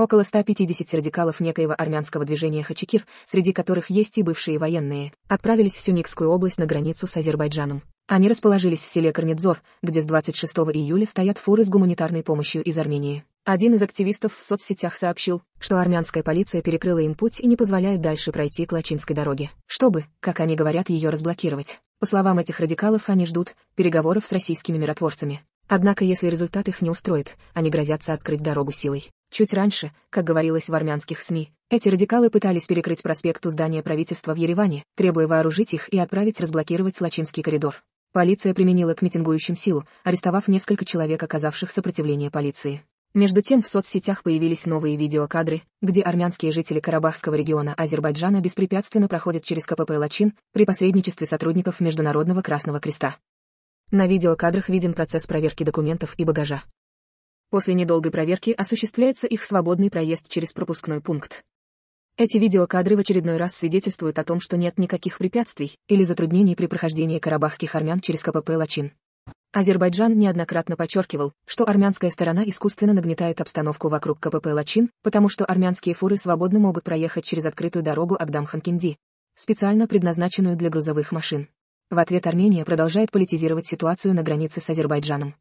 Около 150 радикалов некоего армянского движения Хачикир, среди которых есть и бывшие военные, отправились в Сюникскую область на границу с Азербайджаном. Они расположились в селе Корнедзор, где с 26 июля стоят фуры с гуманитарной помощью из Армении. Один из активистов в соцсетях сообщил, что армянская полиция перекрыла им путь и не позволяет дальше пройти к Лачинской дороге, чтобы, как они говорят, ее разблокировать. По словам этих радикалов, они ждут переговоров с российскими миротворцами. Однако если результат их не устроит, они грозятся открыть дорогу силой. Чуть раньше, как говорилось в армянских СМИ, эти радикалы пытались перекрыть проспект у здания правительства в Ереване, требуя вооружить их и отправить разблокировать Лачинский коридор. Полиция применила к митингующим силу, арестовав несколько человек, оказавших сопротивление полиции. Между тем в соцсетях появились новые видеокадры, где армянские жители Карабахского региона Азербайджана беспрепятственно проходят через КПП «Лачин» при посредничестве сотрудников Международного Красного Креста. На видеокадрах виден процесс проверки документов и багажа. После недолгой проверки осуществляется их свободный проезд через пропускной пункт. Эти видеокадры в очередной раз свидетельствуют о том, что нет никаких препятствий или затруднений при прохождении карабахских армян через КПП Лачин. Азербайджан неоднократно подчеркивал, что армянская сторона искусственно нагнетает обстановку вокруг КПП Лачин, потому что армянские фуры свободно могут проехать через открытую дорогу Агдам-Ханкинди, специально предназначенную для грузовых машин. В ответ Армения продолжает политизировать ситуацию на границе с Азербайджаном.